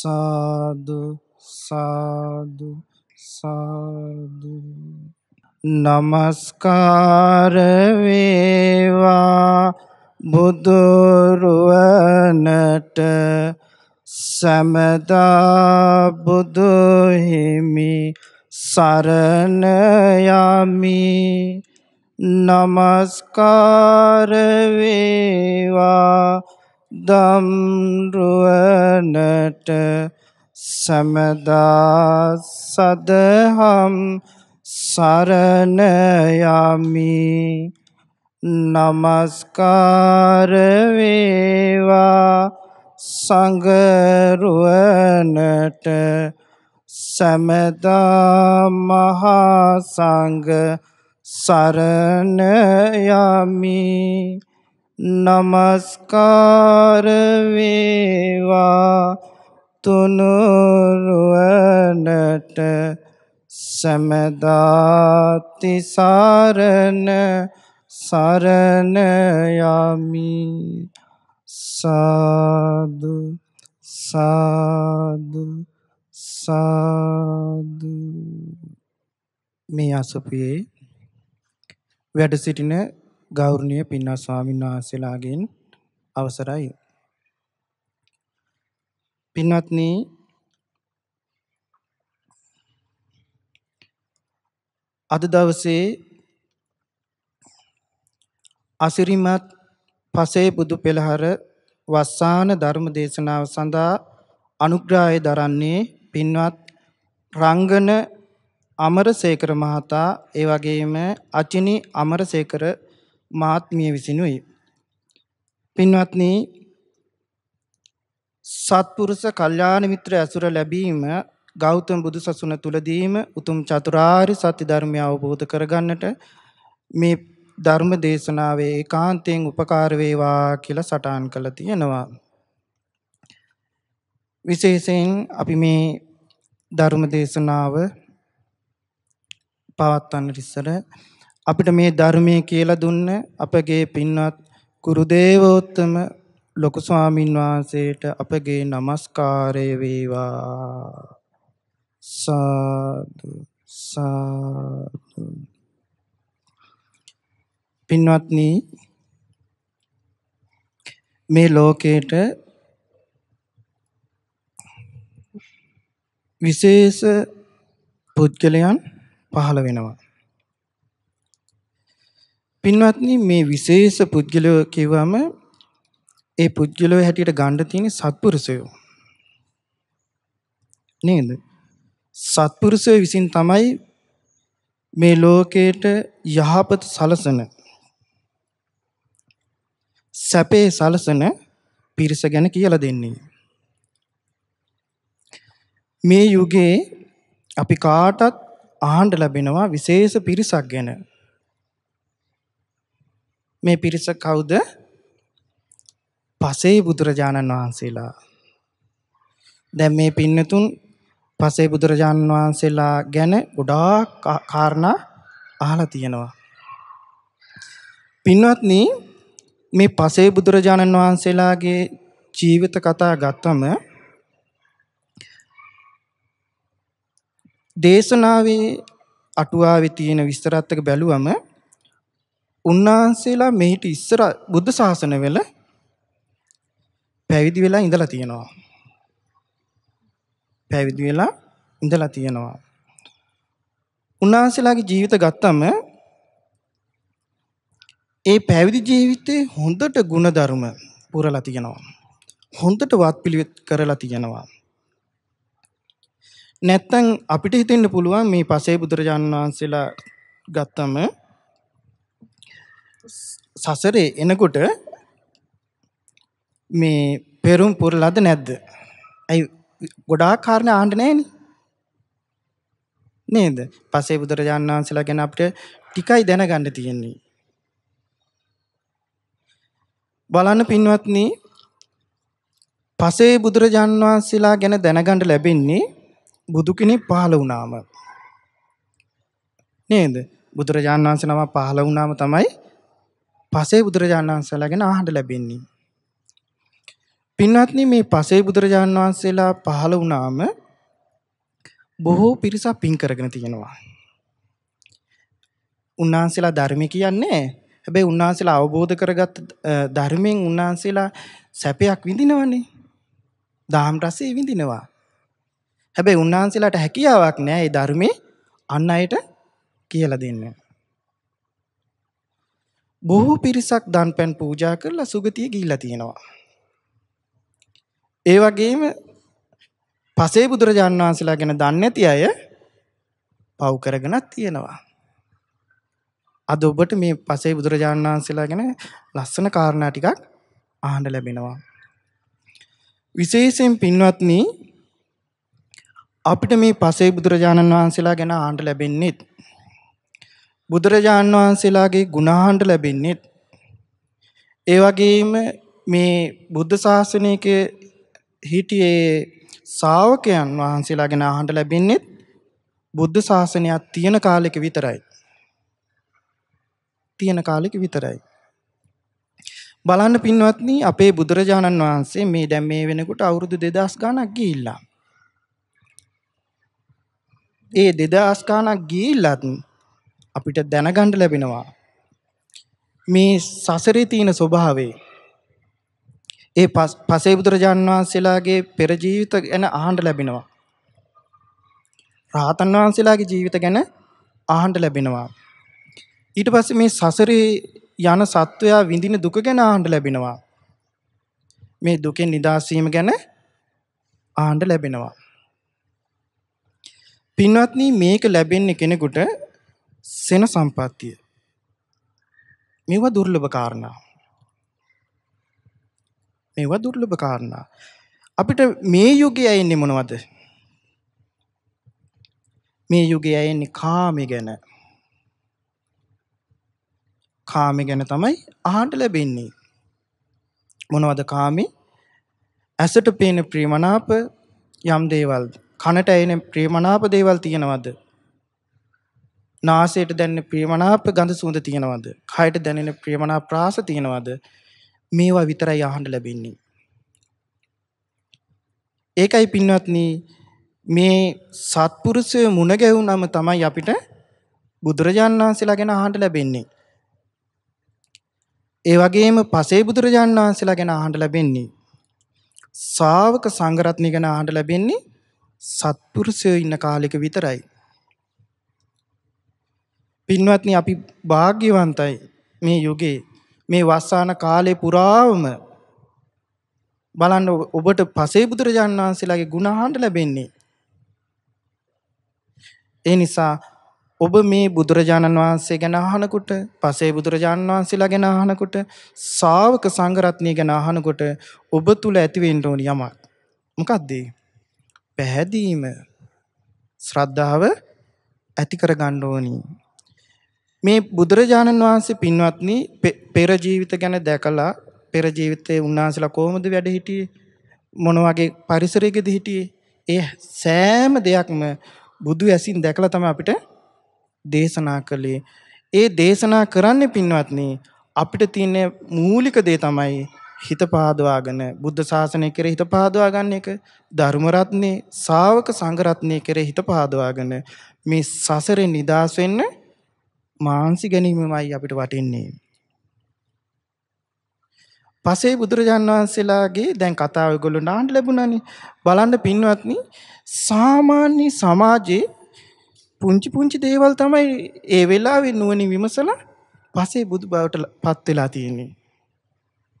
සාදු සාදු සාදු নমස්කාර වේවා බුදු රුවනට සමදා බුදු හිමි සරණ යමි নমස්කාර වේවා දම්රුවනට සැමදා සදහම් සරණයමි නමස්කාරවේවා සඟරුවනට සැමදා මහා සංග සරණයමි නමස්කාර වේවා තුනුරුවනට සමදාති සාරණ සරණ යමි සාදු සාදු සාදු මේ අසපුවේ වැඩ සිටින ගෞරවනීය පින්වත් ස්වාමීන් වහන්සේලාගෙන් අවසරයි. පින්වත්නි අද දවසේ අසිරිමත් පසේ බුදු පෙළහර වස්සාන ධර්ම දේශනාව සඳහා අනුග්‍රහය දරන්නේ පින්වත් රංගන අමරසේකර මහතා ඒ වගේම අචිනි අමරසේකර මාත්මිය විසිනුයි. පින්වත්නි සත්පුරුෂ කල්යාණ මිත්‍ර ඇසුර ලැබීම ගෞතම බුදු සසුන තුලදීම උතුම් චතුරාර්ය සත්‍ය ධර්මය අවබෝධ කරගන්නට මේ ධර්ම දේශනාවේ ඒකාන්තයෙන් උපකාර වේවා කියලා සටහන් කළා තියෙනවා. විශේෂයෙන් අපි මේ ධර්ම දේශනාව පවත්වන්න ඉස්සර අපිට මේ ධර්මයේ කියලා දුන්න අපගේ පින්වත් ගුරුදේවෝත්තම ලොකු ස්වාමින් වහන්සේට අපගේ নমස්කාරය වේවා සාදු සාදු පින්වත්නි මේ ලෝකේට විශේෂ පුද්ගලයන් පහළ වෙනවා පින්වත්නි මේ විශේෂ පුද්ගලයෝ කිව්වම ඒ පුද්ගලයෝ හැටියට ගන්න තියෙන සත්පුරුෂයෝ නේද? සත්පුරුෂයෝ විසින් තමයි මේ ලෝකේට යහපත සලසන සැපේ සලසන පිරිස ගැන කියලා දෙන්නේ. මේ යුගයේ අපි කාටත් ආහඬ ලැබෙනවා විශේෂ පිරිසක් ගැන. මේ පිරිස කවුද? පසේ බුදුරජාණන් වහන්සේලා. දැන් මේ පින්නතුන් පසේ බුදුරජාණන් වහන්සේලා ගැන ගොඩාක් කාරණා අහලා තියෙනවා. පින්වත්නි මේ පසේ බුදුරජාණන් වහන්සේලාගේ ජීවිත කතා ගත්තම දේශනාවේ අටුවාවේ තියෙන විස්තරත් එක බැලුවම උන්වහන්සේලා මෙහිට ඉස්සර බුද්ධ ශාසන වල පැවිදි වෙලා ඉඳලා තියෙනවා. පැවිදි වෙලා ඉඳලා තියෙනවා. උන්වහන්සේලාගේ ජීවිත ගත්තම ඒ පැවිදි ජීවිතේ හොඳට ಗುಣධර්ම පුරලා තියෙනවා. හොඳට වත්පිළිවෙත් කරලා තියෙනවා. නැත්තම් අපිට හිතෙන්න පුළුවන් මේ පසේ බුදුරජාණන් වහන්සේලා ගත්තම සසරේ එනකොට මේ පෙරුම් පුරලද නැද්ද? අයි ගොඩාක් කාරණා අහන්න නෑනේ. නේද? පසේ බුදුරජාණන් වහන්සේලා ගැන අපිට ටිකයි දැනගන්න තියෙන්නේ. බලන්න පින්වත්නි පසේ බුදුරජාණන් වහන්සේලා ගැන දැනගන්න ලැබෙන්නේ බුදු කෙනෙක් පහළ වුණාම. නේද? බුදුරජාණන් වහන්සේ නම පහළ වුණාම තමයි පසේ බුදුරජාණන් වහන්සේලා ගැන අහන්න ලැබෙන්නේ. පින්වත්නි මේ පසේ බුදුරජාණන් වහන්සේලා පහළ වුණාම බොහෝ පිරිසක් පින් කරගෙන තියෙනවා. උන්වහන්සේලා ධර්මය කියන්නේ හැබැයි උන්වහන්සේලා අවබෝධ කරගත් ධර්මයෙන් උන්වහන්සේලා සැපයක් විඳිනවනේ. දාම් රසය විඳිනවා. හැබැයි උන්වහන්සේලාට හැකියාවක් නෑ මේ ධර්මයේ අන් අයට කියලා දෙන්නේ. බොහෝ පිරිසක් දන්පැන් පූජා කරලා සුගතිය ගිහිල්ලා තියෙනවා. ඒ වගේම පසේ බුදුරජාන් වහන්සේලා ගැන දන්නේ නැති අය පව් කරගෙනත් තියෙනවා. අද ඔබට මේ පසේ බුදුරජාන් වහන්සේලා ගැන ලස්සන කාරණා ටිකක් අහන්න ලැබෙනවා. විශේෂයෙන් පින්වත්නි අපිට මේ පසේ බුදුරජාණන් වහන්සේලා ගැන ආන්න ලැබෙන්නේ බුදුරජාන් වහන්සේලාගේ ගුණාහඬ ලැබෙන්නේ ඒ වගේම මේ බුද්ධ ශාසනයක හිටියේ ශ්‍රාවකයන් වහන්සේලාගෙන අහන්න ලැබෙන්නේ බුද්ධ ශාසනයක් තියෙන කාලෙක විතරයි. තියෙන කාලෙක විතරයි. බලන්න පින්වත්නි අපේ බුදුරජාණන් වහන්සේ මේ දැන් මේ වෙනකොට අවුරුදු 2000 ගණක් ගිහිල්ලා. ඒ 2000 ගණක් ගිහිල්ලත් අපිට දැනගන්න ලැබෙනවා මේ සසරේ තියෙන ස්වභාවය ඒ පසේ බුදුරජාන් වහන්සේලාගේ පෙර ජීවිත ගැන අහන්න ලැබෙනවා රහතන් වහන්සේලාගේ ජීවිත ගැන අහන්න ලැබෙනවා ඊට පස්සේ මේ සසරේ යන සත්වයා විඳින දුක ගැන අහන්න ලැබෙනවා මේ දුකෙන් නිදහස් වීම ගැන අහන්න ලැබෙනවා. පින්වත්නි මේක ලැබෙන්නේ කෙනෙකුට සෙන සම්පත්තිය. මේවා දුර්ලභ කාරණා. මේවා දුර්ලභ කාරණා. අපිට මේ යුගය එන්නේ මොනවද? මේ යුගය එන්නේ කාමේ ගැන. කාමේ ගැන තමයි අහන්න ලැබෙන්නේ. මොනවද කාමේ? ඇසට පේන ප්‍රේමනාප යම් දේවල්, කනට ඇහෙන ප්‍රේමනාප දේවල් තියනවද? නාසයට දැනෙන ප්‍රියමනාප ගඳ සුවඳ තියෙනවද? කයට දැනෙන ප්‍රියමනාප රස තියෙනවද? මේවා විතරයි අහන්න ලැබෙන්නේ. ඒකයි පින්වත්නි මේ සත්පුරුෂය මුණ ගැහුනම තමයි අපිට බුදුරජාණන් වහන්සේලා ගැන අහන්න ලැබෙන්නේ. ඒ වගේම පසේ බුදුරජාණන් වහන්සේලා ගැන අහන්න ලැබෙන්නේ. ශා วก සංඝරත්නය ගැන අහන්න ලැබෙන්නේ සත්පුරුෂය ඉන්න කාලෙක විතරයි. පින්වත්නි අපි වාග්යවන්තයි මේ යුගයේ මේ වස්සාන කාලේ පුරාවම බලන්න ඔබට පසේ බුදුරජාණන් වහන්සේලාගේ ගුණ අහන්න ලැබෙන්නේ. ඒ නිසා ඔබ මේ බුදුරජාණන් වහන්සේ ගැන අහනකොට, පසේ බුදුරජාණන් වහන්සේලා ගැන අහනකොට, ශාවක සංඝරත්නය ගැන අහනකොට ඔබ තුල ඇතිවෙන්න ඕනි යමක්. මොකක්ද? පැහැදීම, ශ්‍රද්ධාව ඇති කර ගන්න ඕනි. මේ බුදුරජාණන් වහන්සේ පින්වත්නි පෙර ජීවිත ගැන දැකලා පෙර ජීවිතේ උන්වහන්සේලා කොහොමද වැඩ හිටියේ මොන වගේ පරිසරයකද හිටියේ ඒ සෑම දෙයක්ම බුදු ඇසින් දැකලා තමයි අපිට දේශනා කළේ ඒ දේශනා කරන්නේ පින්වත්නි අපිට තියෙන මූලික දේ තමයි හිත පාදවාගෙන බුද්ධ ශාසනය කෙරෙහි හිත පාදවා ගන්න එක ධර්ම රත්නේ ශා วก සංඝ රත්නේ කෙරෙහි හිත පාදවාගෙන මේ සසරේ නිදාස් වෙන්න මාංශි ගැනීමමයි අපිට වටින්නේ. පසේ බුදුරජාන් වහන්සේලාගේ දැන් කතාව ඔයගොල්ලෝ නාන්න ලැබුණානේ. බලන්න පින්වත්නි සාමාන්‍ය සමාජයේ පුංචි පුංචි දේවල් තමයි ඒ වෙලාවේ නුවණින් විමසලා පසේ බුදු බවට පත් වෙලා තියෙන්නේ.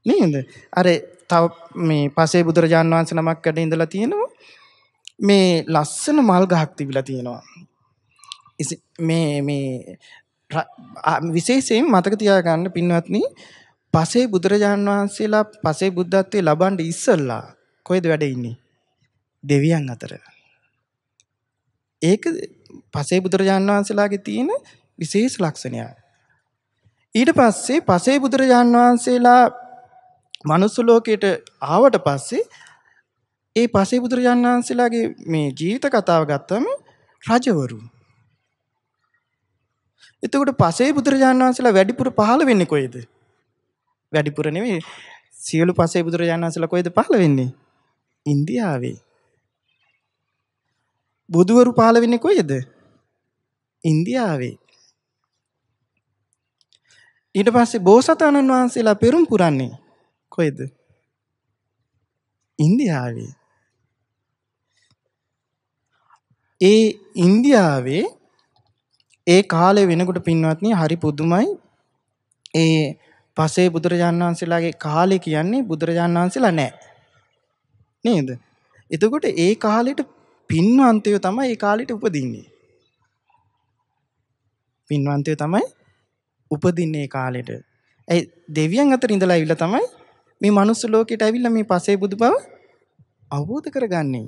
නේද? අර තව මේ පසේ බුදුරජාන් වහන්සේ නමක් කඩ ඉඳලා තියෙනවා. මේ ලස්සන මල් ගහක් තිබිලා තියෙනවා. මේ මේ විශේෂයෙන් මතක තියාගන්න පින්වත්නි පසේ බුදුරජාන් වහන්සේලා පසේ බුද්ධත්වයේ ලබන්න ඉස්සෙල්ලා කොහෙද වැඩ ඉන්නේ දෙවියන් අතර ඒක පසේ බුදුරජාන් වහන්සේලාගේ තියෙන විශේෂ ලක්ෂණයක් ඊට පස්සේ පසේ බුදුරජාන් වහන්සේලා මනුස්ස ලෝකයට ආවට පස්සේ ඒ පසේ බුදුරජාන් වහන්සේලාගේ මේ ජීවිත කතාව ගත්තම රජවරු එතකොට පසේ බුදුරජාණන් වහන්සේලා වැඩිපුර පහළ වෙන්නේ කොයිද? වැඩිපුර නෙමෙයි සියලු පසේ බුදුරජාණන් වහන්සේලා කොයිද පහළ වෙන්නේ? ඉන්දියාවේ. බුදුවරු පහළ වෙන්නේ කොයිද? ඉන්දියාවේ. ඊට පස්සේ බෝසතාණන් වහන්සේලා පෙරම් පුරන්නේ කොයිද? ඉන්දියාවේ. ඒ ඉන්දියාවේ ඒ කාලේ වෙනකොට පින්වත්නි හරි පුදුමයි. ඒ පසේ බුදුරජාණන් වහන්සේලාගේ කාලේ කියන්නේ බුදුරජාණන් වහන්සේලා නැහැ. නේද? එතකොට ඒ කාලෙට පින්වන්තයෝ තමයි ඒ කාලෙට උපදින්නේ. පින්වන්තයෝ තමයි උපදින්නේ ඒ කාලෙට. ඒ දෙවියන් අතර ඉඳලා ඇවිල්ලා තමයි මේ මනුස්ස ලෝකෙට ඇවිල්ලා මේ පසේ බුදු බව අවබෝධ කරගන්නේ.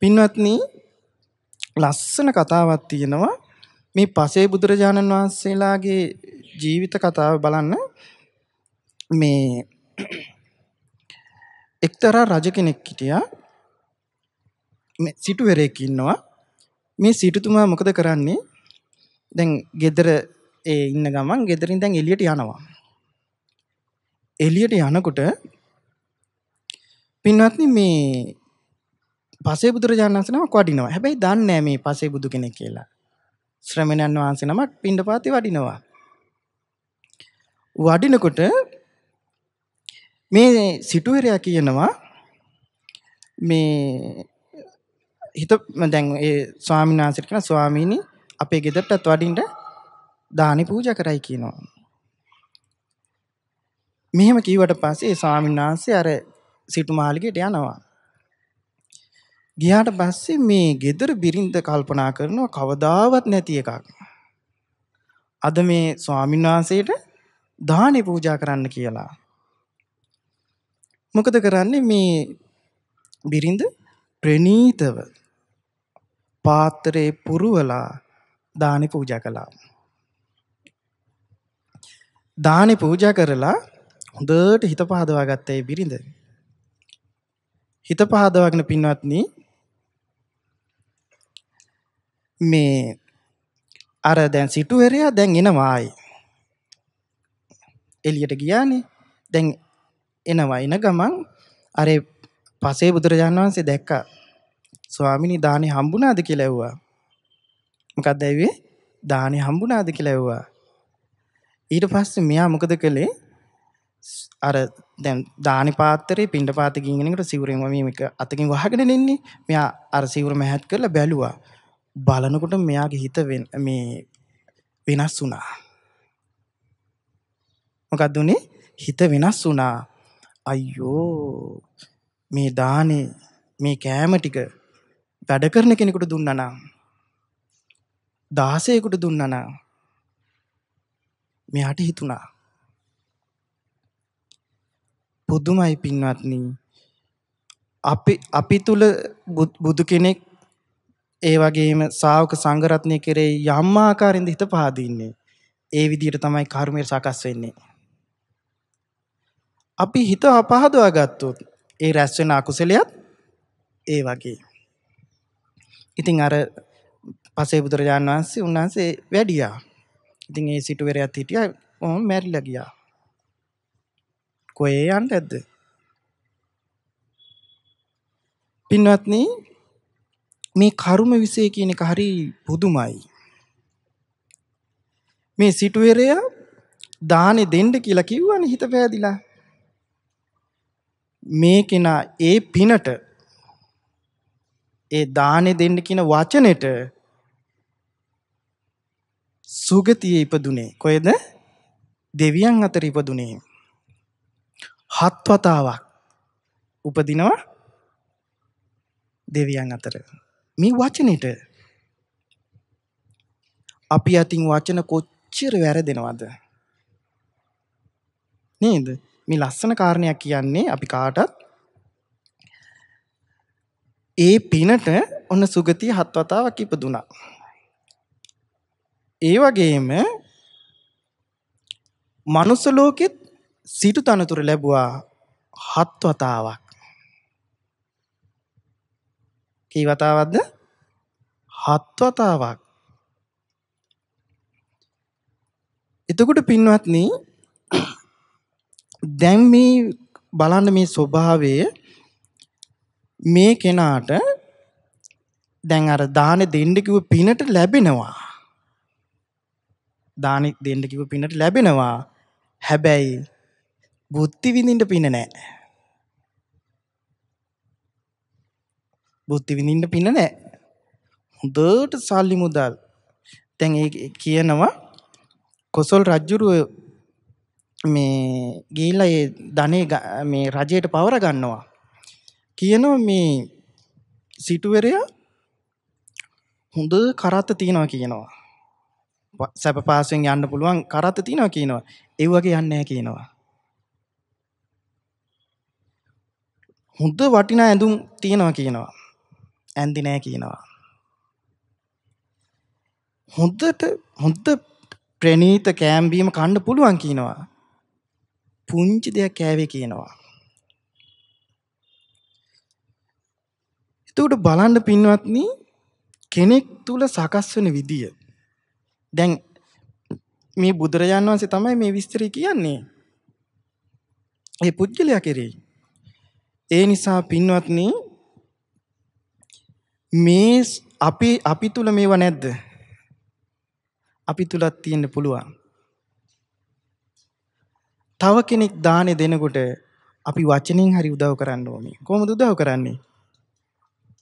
පින්වත්නි ලස්සන කතාවක් තියෙනවා මේ පසේ බුදුරජාණන් වහන්සේලාගේ ජීවිත කතාව බලන්න මේ එක්තරා රජ කෙනෙක් හිටියා මේ සිටුවරයෙක් ඉන්නවා මේ සිටුතුමා මොකද කරන්නේ දැන් ගෙදර ඒ ඉන්න ගමන් ගෙදරින් දැන් එළියට යනවා එළියට යනකොට පින්වත්නි මේ පසේ බුදුරජාණන් වහන්සේ නමක් වඩිනවා. හැබැයි දන්නේ නැහැ මේ පසේ බුදු කෙනෙක් කියලා. ශ්‍රමණයන් වහන්සේ නමක් පින්ඩපාතේ වඩිනවා. වඩිනකොට මේ සිටුවරයා කියනවා මේ හිත දැන් ඒ ස්වාමීන් වහන්සේට කියන ස්වාමීනි අපේ ගෙදරටත් වඩින්න දානි පූජා කරයි කියනවා. මෙහෙම කීවට පස්සේ ඒ ස්වාමීන් වහන්සේ අර සිටුමාලිගයට යනවා. ගියාට පස්සේ මේ gedara බිරිඳ කල්පනා කරනවා කවදාවත් නැති එකක්. අද මේ ස්වාමීන් වහන්සේට දානි පූජා කරන්න කියලා. මොකද කරන්නේ මේ බිරිඳ ප්‍රණීතව පාත්‍රේ පුරවලා දානි පූජා කළා. දානි පූජා කරලා හොඳට හිත පහදවා ගත්තා ඒ බිරිඳ. හිත පහදවාගෙන පින්වත්නි මේ අර දැන් සිටුවරයා දැන් එනවායි. එළියට ගියානේ. දැන් එනවා එන ගමන් අර පසේ බුදුරජාණන් වහන්සේ දැක්කා. ස්වාමිනී දානේ හම්බුණාද කියලා ඇහුවා. මොකක්ද ඇව්වේ? දානේ හම්බුණාද කියලා ඇහුවා. ඊට පස්සේ මෙයා මොකද කළේ? අර දැන් දානේ පාත්‍රේ පින්ඩ පාත ගින්ගෙන එකට සිවුරෙන් වම මේක අතකින් වහගෙන ඉන්නේ. මෙයා අර සිවුර මහත් කරලා බැලුවා. බලනකොට මෙයාගේ හිත මේ වෙනස් වුනා. මොකක්දුනේ හිත වෙනස් වුනා අයියෝ මේ දානේ මේ කෑම ටික වැඩ කරන කෙනෙකුට දුන්නනා. දාසයකුට දුන්නනා මෙයාට හිතුණා. පුදුමයි පින්වත්නී අපි අපි තුළ බුදු කෙනෙක් ඒ වගේම ශ්‍රාවක සංඝරත්නය කෙරෙහි යම් ආකාරයෙන්ද හිත පහදින්නේ. ඒ විදිහට තමයි කර්මය සකස් වෙන්නේ. අපි හිත අපහදවා ගත්තොත් ඒ රැස් වෙන අකුසලයක් ඒ වගේ. ඉතින් අර පසේ බුදුරජාණන් වහන්සේ උන්වහන්සේ වැඩියා. ඉතින් ඒ සිටුවරයත් හිටියා ඔහොම මැරිලා ගියා. කොහේ යන්නද? පින්වත්නි මේ කර්ම විශේෂ කියන එක හරි පුදුමයි. මේ සිටුවරය දානේ දෙන්න කියලා කිව්වනේ හිත පෑදිලා. මේ කෙනා ඒ පිනට ඒ දානේ දෙන්න කියන වචනෙට සුගතියේ ඉපදුනේ කොහෙද? දෙවියන් අතර ඉපදුනේ. හත් වතාවක් උපදිනවා දෙවියන් අතර. මේ වචනෙට අපි අතින් වචන කොච්චර වැරදෙනවද නේද මේ ලස්සන කාරණයක් කියන්නේ අපි කාටත් ඒ පිනට ඔන්න සුගතිය හත් වතාවක් ඉපදුනා. ඒ වගේම මනුස්ස ලෝකෙත් සිටු තනතුර ලැබුවා හත් වතාවක්. කී වතාවක්ද? හත් වතාවක්. එතකොට පින්වත්නි දැන් මේ බලන්න මේ ස්වභාවය මේ කෙනාට දැන් අර දානේ දෙන්න කිව්ව පිනට ලැබෙනවා. දානෙ දෙන්න කිව්ව පිනට ලැබෙනවා. හැබැයි බුද්ධි විඳින්න පින නැහැ. බුද්ධි විඳින්න පින නැහැ. හොඳට සල්ලි මුදල්. දැන් ඒ කියනවා කොසල් රජුරුව මේ ගිහිල්ලා ඒ ධනෙ මේ රජයට පවර ගන්නවා. කියනවා මේ සිටුවරයා හොඳ කරත්ත තියනවා කියනවා. සැප පාසෙන් යන්න පුළුවන් කරත්ත තියනවා කියනවා. ඒ වගේ යන්නේ නැහැ කියනවා. හොඳ වටිනා ඇඳුම් තියනවා කියනවා. ඇන්දි නෑ කියනවා. හොඳට හොඳ ප්‍රණීත කෑම්බීම කන්න පුළුවන් කියනවා. පුංචි දෙයක් කෑවේ කියනවා. එතකොට බලන්න පින්වත්නි කෙනෙක් තුල සකස් වෙන විදිය. දැන් මේ බුදුරජාන් වහන්සේ තමයි මේ විස්තරය කියන්නේ. ඒ පුද්ගලයා කෙරෙහි. ඒ නිසා පින්වත්නි මේ අපි අපි තුල මේව නැද්ද? අපි තුලත් තියෙන්න පුළුවන්. තව කෙනෙක් දානේ දෙනකොට අපි වචනෙන් හරි උදව් කරන්න ඕනේ. කොහොමද උදව් කරන්නේ?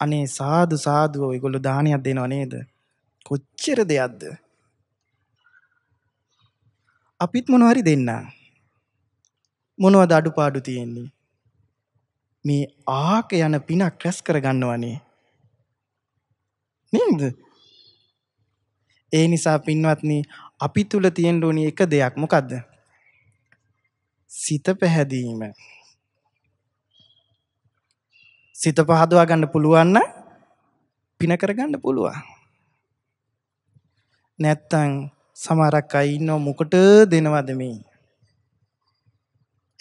අනේ සාදු සාදු ඔයගොල්ලෝ දානයක් දෙනව නේද? කොච්චර දෙයක්ද? අපිත් මොනව හරි දෙන්න. මොනවද අඩුපාඩු තියෙන්නේ? මේ ආක යන පිනක් රැස් කරගන්නවනේ. නේද? ඒ නිසා පින්වත්නි අපි තුල තියෙන්න ඕනි එක දෙයක් මොකද්ද? සිත පැහැදීම. සිත පහදවා ගන්න පුළුවන් නම් පින කරගන්න පුළුවන්. නැත්තම් සමහරක් අය ඉන්නව මොකට දෙනවද මේ?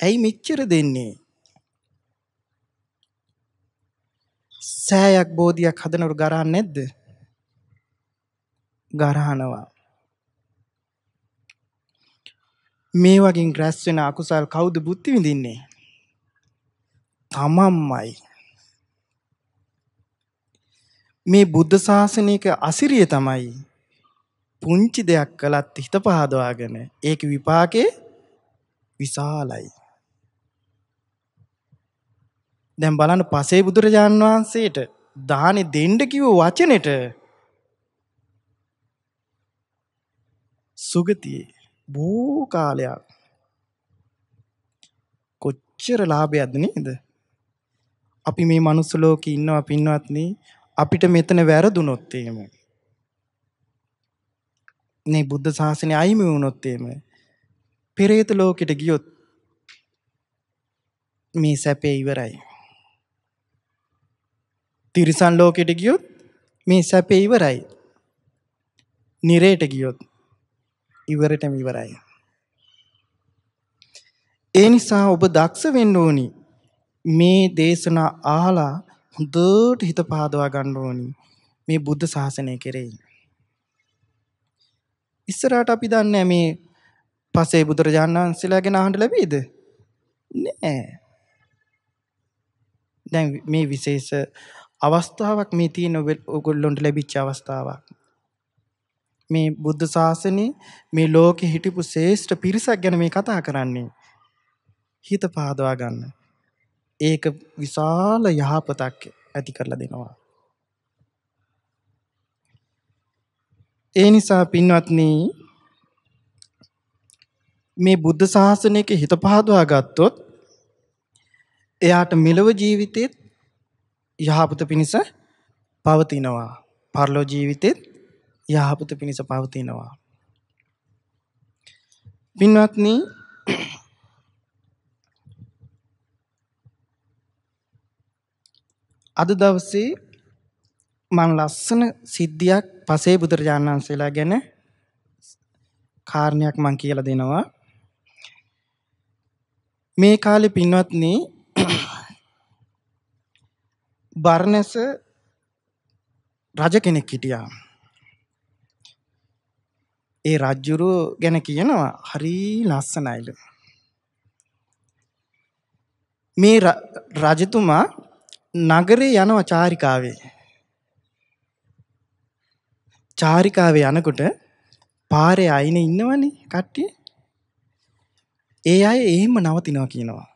ඇයි මෙච්චර දෙන්නේ? සෑයක් බෝධියක් හදනවට ගරන්නේ නැද්ද? ගරහනවා. මේ වගේ රැස් වෙන අකුසල් කවුද බුද්ධි විඳින්නේ? තමන්මයි. මේ බුද්ධ ශාසනයක අසිරිය තමයි පුංචි දෙයක් කළත් හිත පහදවාගෙන ඒක විපාකේ විශාලයි. දැන් බලන්න පසේ බුදුරජාන් වහන්සේට දානේ දෙන්න කිව්ව වචනෙට සුගතියේ බොහෝ කාලයක් කොච්චර ලාභයක්ද නේද? අපි මේ මනුස්ස ලෝකේ ඉන්නවා පින්වත්නි අපිට මෙතන වැරදුනොත් එහෙම මේ බුද්ධ ශාසනය අයිමි වුණොත් එහෙම පෙරේත ලෝකෙට ගියොත් මේ සැපේ ඉවරයි. තිරිසන් ලෝකෙට ගියොත් මේ සැපේ ඉවරයි. නිරේට ගියොත් ඉවරටම ඉවරයි. ඒ නිසා ඔබ දක්ෂ වෙන්න ඕනි. මේ දේශනා අහලා හොඳට හිත පහදවා ගන්න ඕනි. මේ බුද්ධ ශාසනය කෙරෙහි. ඉස්සරහට අපි දන්නේ මේ පසේ බුදුරජාණන් වහන්සේලා ගැන අහන්න ලැබෙයිද? නෑ. දැන් මේ විශේෂ අවස්ථාවක් මේ තියෙන ඔයගොල්ලොන්ට ලැබිච්ච අවස්ථාවක්. මේ බුද්ධ ශාසනේ මේ ලෝකෙ හිටපු ශ්‍රේෂ්ඨ පිරිසක් ගැන මේ කතා කරන්නේ. හිත පහදවා ගන්න. ඒක විශාල යහපතක් ඇති කරලා දෙනවා. ඒ නිසා පින්වත්නි මේ බුද්ධ ශාසනයක හිත පහදවා ගත්තොත් එයාට මෙලව ජීවිතෙත් යහපත පිණිස පවතිනවා. පරලෝ ජීවිතෙත් යහපත පිණිස පවතිනවා. පින්වත්නි අද දවසේ මං ලස්සන සිද්ධියක් පසේ බුදුරජාණන් වහන්සේලා ගැන කාරණයක් මං කියලා දෙනවා. මේ කාලේ පින්වත්නි බර්ණස රජ කෙනෙක් හිටියා. ඒ රජ්ජුරුව ගැන කියනවා හරි ලස්සනයිලු. මේ රජතුමා නගරේ යනවා චාරිකාවේ. චාරිකාවේ යනකොට පාරේ අයින ඉන්නවනේ කට්ටිය. ඒ අය එහෙම නවතිනවා කියනවා.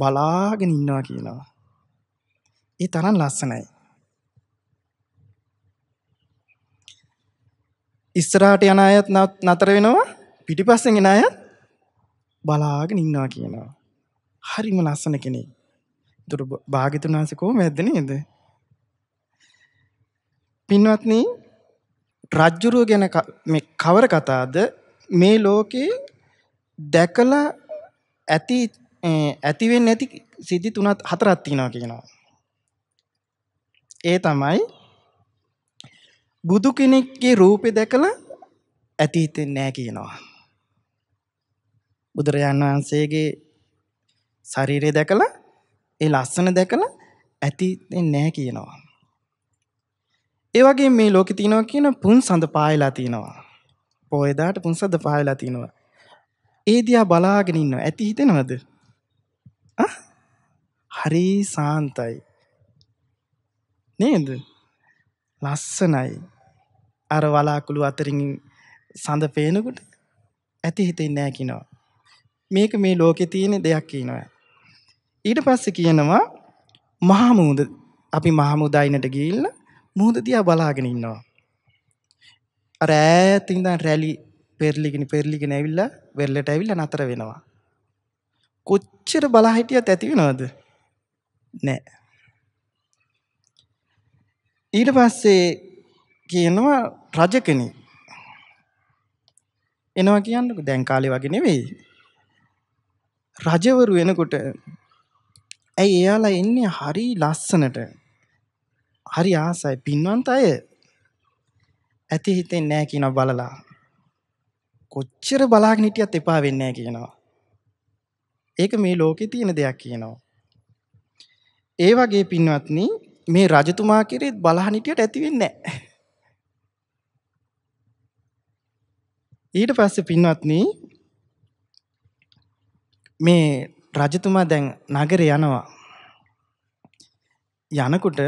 බලාගෙන ඉන්නවා කියනවා. ඒ තරම් ලස්සනයි. ඉස්සරහට යන අයත් නතර වෙනවා පිටිපස්සෙන් එන අයත් බලාගෙන ඉන්නවා කියනවා. හරිම ලස්සන කෙනෙක්. ඒතර භාග්‍යතුන් වහන්සේ කොහොම වැද්ද නේද? පින්වත්නි රජ්ජුරුව ගැන මේ කවර කතාවද මේ ලෝකේ දැකලා ඇති ඇති වෙන්නේ නැති සිද්ධි තුනක් හතරක් තියෙනවා කියනවා. ඒ තමයි බුදු කෙනෙක්ගේ රූපේ දැකලා ඇති හිතෙන්නේ නැහැ කියනවා. බුදුරජාන් වහන්සේගේ ශරීරය දැකලා ඒ ලස්සන දැකලා ඇති හිතෙන්නේ නැහැ කියනවා. ඒ වගේ මේ ලෝකේ තියෙනවා කියන පුන්සඳ පායලා තියෙනවා. පොයදාට පුන්සඳ පායලා තියෙනවා. ඒ දිහා බලාගෙන ඉන්නවා. ඇති හිතෙනවද? හරි සාන්තයි. නේද? ලස්සනයි. අර වලාකුළු අතරින් සඳ පේනකොට ඇති හිතෙන්නේ නැහැ කියනවා. මේක මේ ලෝකේ තියෙන දෙයක් කියනවා. ඊට පස්සේ කියනවා මහා මූද අපි මහා මුදයිනට ගිහිල්ලා මූද දිහා බලාගෙන ඉන්නවා. අර ඈත ඉඳන් රැලි පෙරලිගෙන පෙරලිගෙන ඇවිල්ලා වෙරළට ඇවිල්ලා නතර වෙනවා. කොච්චර බලා හිටියත් ඇති වෙනවද? නැහැ. ඊට පස්සේ කියනවා රජ කෙනෙක්. එනවා කියන්නකෝ දැන් කාලේ වගේ නෙවෙයි. රජවරු වෙනකොට ඇයි එයාලා ඉන්නේ හරි ලස්සනට. හරි ආසයි පින්වන්ත අය. ඇති හිතෙන්නේ නැහැ කියනවා බලලා. කොච්චර බලාගෙන හිටියත් එපා වෙන්නේ නැහැ කියනවා. ඒක මේ ලෝකේ තියෙන දෙයක් කියනවා. ඒ වගේ පින්වත්නි මේ රජතුමා කෙරෙහිත් බලහන් හිටියට ඇති වෙන්නේ නැහැ. ඊට පස්සේ පින්වත්නි මේ රජතුමා දැන් නගරේ යනවා. යනකොට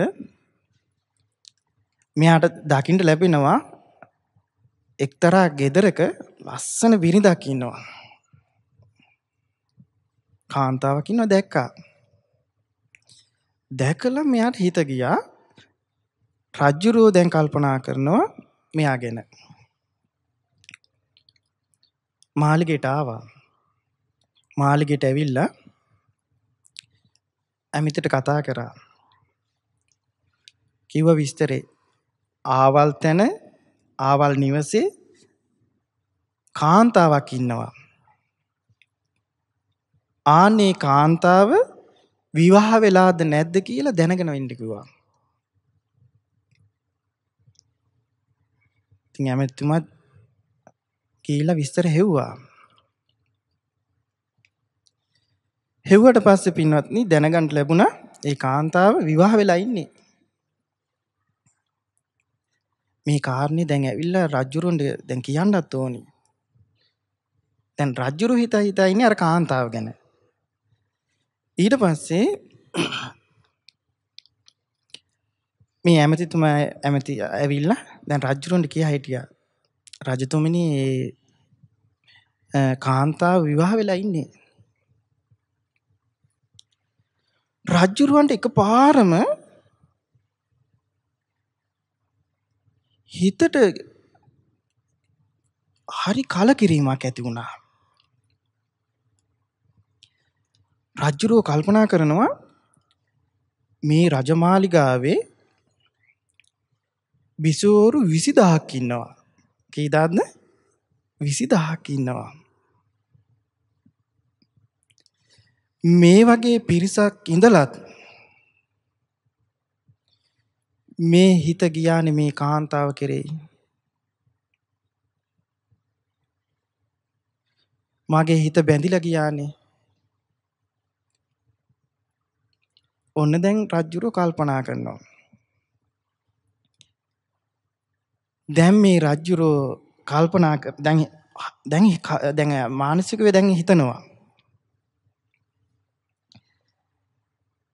මෙයාට දකින්න ලැබෙනවා එක්තරා ගෙදරක ලස්සන බිරිඳක් ඉන්නවා. කාන්තාවක් ඉන්නවා දැක්කා. දැකලා මෙයාට හිත ගියා රජ්ජුරුවෝ දැන් කල්පනා කරනවා මෙයා ගැන. මාලිගයට ආවා. මාලිගයට ඇවිල්ලා ඇමිතට කතා කරා. කිව්ව විස්තරේ ආවල් තැන ආවල් නිවසේ කාන්තාවක් ඉන්නවා. ආනේ කාන්තාව විවාහ වෙලාද නැද්ද කියලා දැනගෙන ඉන්න කිව්වා. ඉතින් ඇමතුමත් කියලා විස්තර හෙව්වා. හෙව්වට පස්සේ පින්වත්නි දැනගන්න ලැබුණා ඒ කාන්තාව විවාහ වෙලා ඉන්නේ. මේ කාරණේ දැන් ඇවිල්ලා රජුරුන්ට දැන් කියන්නත් ඕනි. දැන් රජුරු හිත හිතා ඉන්නේ අර කාන්තාව ගැන. ඊට පස්සේ මේ ඇමතිතුමා ඇමති ඇවිල්ලා දැන් රජුරුන්ට කියා හිටියා රජතුමනි කාන්තාව විවාහ වෙලා ඉන්නේ. රජුරවන්ට එකපාරම හිතට හරි කලකිරීමක් ඇති වුණා. රජුරෝ කල්පනා කරනවා මේ රජමාලිගාවේ බිසෝරු 20000ක් ඉන්නවා. කීදාත්ද විසි දහක් ඉන්නවා. මේ වගේ පිරිසක් ඉඳලත් මේ හිත ගියාන මේ කාන්තාව කෙරෙයි. මගේ හිත බැඳිල ගියානේ ඔන්න දැන් රජ්ජුරු කල්පනා කරනවා. දැන් මේ රජ්ජුරෝ කල්පනා දැන් දැන් දැන් මානසිකව දැන් හිතනවා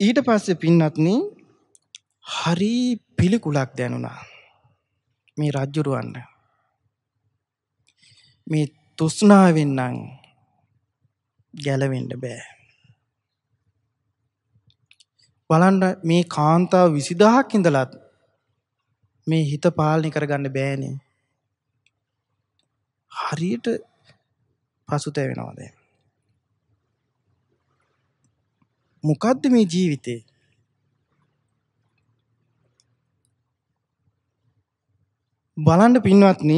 ඊට පස්සේ පින්වත්නි හරි පිළිකුලක් දැනුණා මේ රජ්ජුරුවන්ට මේ තෘෂ්ණාවෙන් නම් ගැලවෙන්න බෑ බලන්න මේ කාන්තාව 20000ක් ඉඳලත් මේ හිත පාලනය කරගන්න බෑනේ. හරියට පසුතැ වෙනවාද. මොකක්ද මේ ජීවිතේ බලන්ඩ පින්වත්න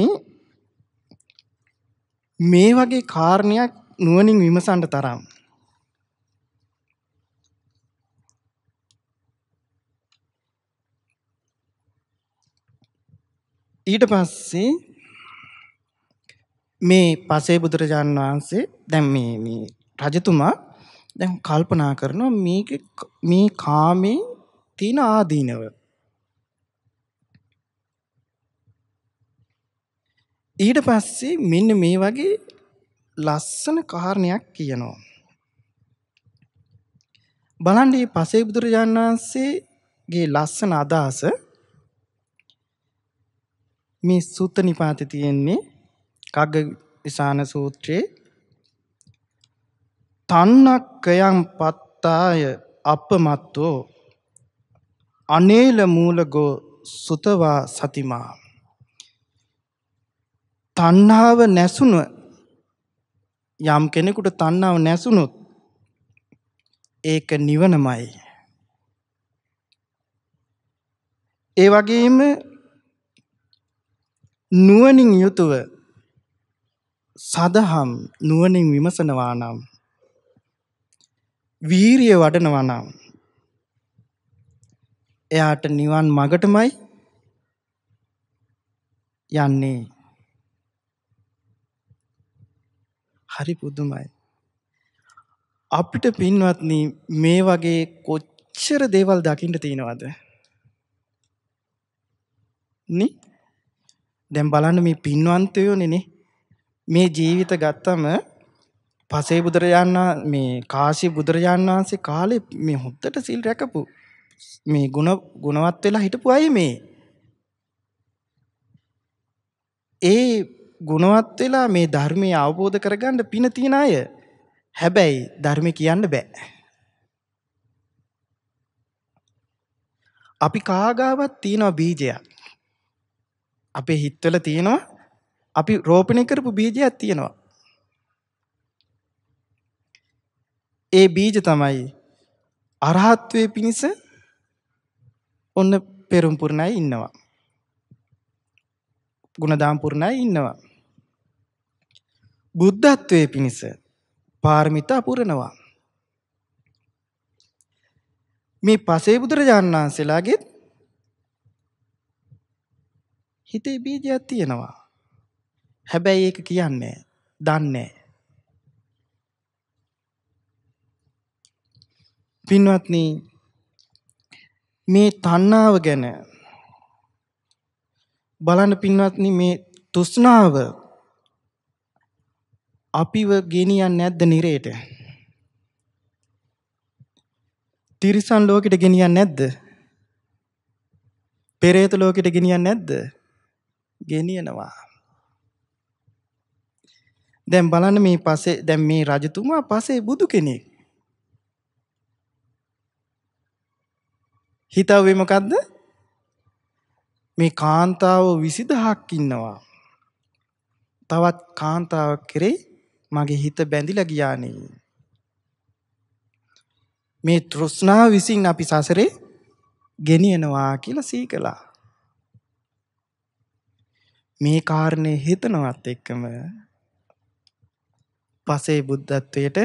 මේ වගේ කාරණයක් නුවනින් විමසන්ට තරම් ඊට පස්සේ මේ පසේ බුදුරජාණන් වහන්සේ දැන් මේ මේ රජතුමා දැන් කල්පනා කරනවා මේක මේ කාමේ තියෙන ආදීනව ඊට පස්සේ මෙන්න මේ වගේ ලස්සන කාරණයක් කියනවා බලන්න මේ පසේ බුදුරජාණන් වහන්සේගේ ලස්සන අදහස මේ සූත්‍ර නිපාතේ තියෙන්නේ කග්ග විසාන සූත්‍රයේ තන්නක්කයන් පත්තාය අපමත්තෝ අනේල මූලගෝ සුතවා සතිමා තණ්හාව නැසුණු යම් කෙනෙකුට තණ්හාව නැසුණොත් ඒක නිවනමයි ඒ වගේම නුවණින් යුතුව සදහම් නුවණින් විමසනවා නම් වීරිය වඩනවා නම් එයාට නිවන් මගටමයි යන්නේ හරි පුදුමයි අපිට පින්වත්නි මේ වගේ කොච්චර දේවල් දකින්න තියෙනවද නේ දැන් බලන්න මේ පින්වන්තයෝනේ මේ ජීවිත ගත්තම පසේ බුදුරජාණන් මේ කාශී බුදුරජාණන් වහන්සේ කාලේ මේ හොද්දට සිල් රැකපු මේ ಗುಣ ගුණවත් වෙලා හිටපු අය මේ ඒ ගුණවත් වෙලා මේ ධර්මයේ අවබෝධ කරගන්න පින තියන අය හැබැයි ධර්ම කියන්න බෑ අපි කාගාවත් තියන බීජයක් අපේ හිත්වල තියෙනවා අපි රෝපණය කරපු බීජයක් තියෙනවා. ඒ බීජ තමයි අරහත්වයේ පිණිස ඔන්න පෙරම් පුරණයි ඉන්නවා. ගුණදාම් පුරණයි ඉන්නවා. බුද්ධත්වයේ පිණිස පාරමිතා පුරනවා. මේ පසේ බුදුරජාණන් වහන්සේලාගේ හිතේ බීජයක් තියෙනවා. හැබැයි ඒක කියන්නේ දන්නේ පින්වත්නි මේ තණ්හාව ගැන බලන්න පින්වත්නි මේ තෘෂ්ණාව අපිව ගෙනියන්නේ නැද්ද නිරේට? තිරිසන් ලෝකෙට ගෙනියන්නේ නැද්ද? පෙරේත ලෝකෙට ගෙනියන්නේ නැද්ද? ගෙනියනවා. දැන් බලන්න මේ පස්සේ දැන් මේ රජතුමා පස්සේ බුදු කෙනෙක්. හිතව්වේ මොකද්ද? මේ කාන්තාව 20000ක් ඉන්නවා. තවත් කාන්තාවක් කෙරේ මගේ හිත බැඳිලා ගියානේ. මේ තෘෂ්ණාව විසින් අපි සසරේ ගෙනියනවා කියලා සීකලා. මේ කාරණේ හිතනවත් එක්කම පසේ බුද්ධත්වයට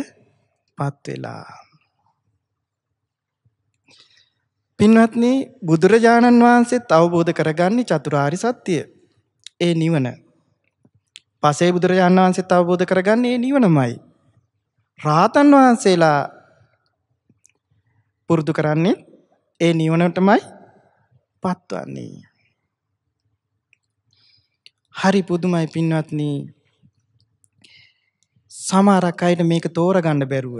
පත් වෙලා පින්වත්නි බුදුරජාණන් වහන්සේත් අවබෝධ කරගන්නේ චතුරාරි සත්‍යය ඒ නිවන පසේ බුදුරජාණන් වහන්සේත් අවබෝධ කරගන්නේ ඒ නිවනමයි රාතන් වහන්සේලා පුරුදු කරන්නේ ඒ නිවනටමයි පත්වන්නේ හරි පුදුමයි පින්වත්නි. සමහරක් අයට මේක තෝරගන්න බැරුව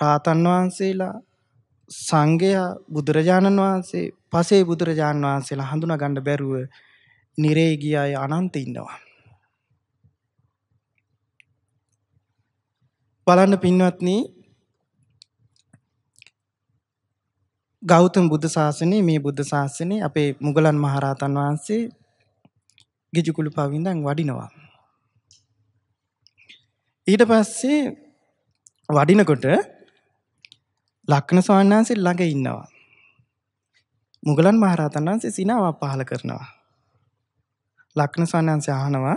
රාතන් වහන්සේලා සංඝයා බුදුරජාණන් වහන්සේ පසේ බුදුරජාණන් වහන්සේලා හඳුනා ගන්න බැරුව නිරේ ගිය අය අනන්ත ඉන්නවා. බලන්න පින්වත්නි ගෞතම බුද්ධ ශාසනය මේ බුද්ධ ශාසනය අපේ මුගලන් මහරහතන් වහන්සේ ගිජුකුළු පවිඳන් වඩිනවා. ඊට පස්සේ වඩිනකොට ලක්න ස්වාන්නාන්සේ ළඟ ඉන්නවා. මුගලන් මහරහතන් වහන්සේ සිනාව පහල කරනවා. ලක්න ස්වාන්නාන්සේ අහනවා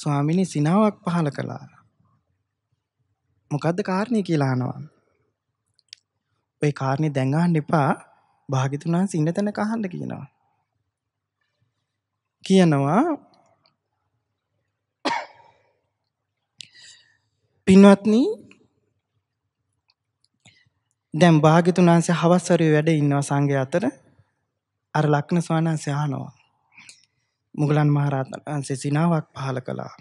ස්වාමිනි සිනාවක් පහල කළා. මොකද්ද කාරණේ කියලා අහනවා. ওই කාරණේ දැන් අහන්න එපා. භාග්‍යතුන් වහන්සේ ඉන්න තැන කහන්න කියනවා. කියනවා පින්වත්නි දැන් භාග්‍යතුන් වහන්සේ හවස්වරුවේ වැඩ ඉන්නවා සංඝයා අතර අර ලක්න ස්වාමීන් ආනවා මුගලන් මහරහතන් වහන්සේ සිනාවක් පහල කළා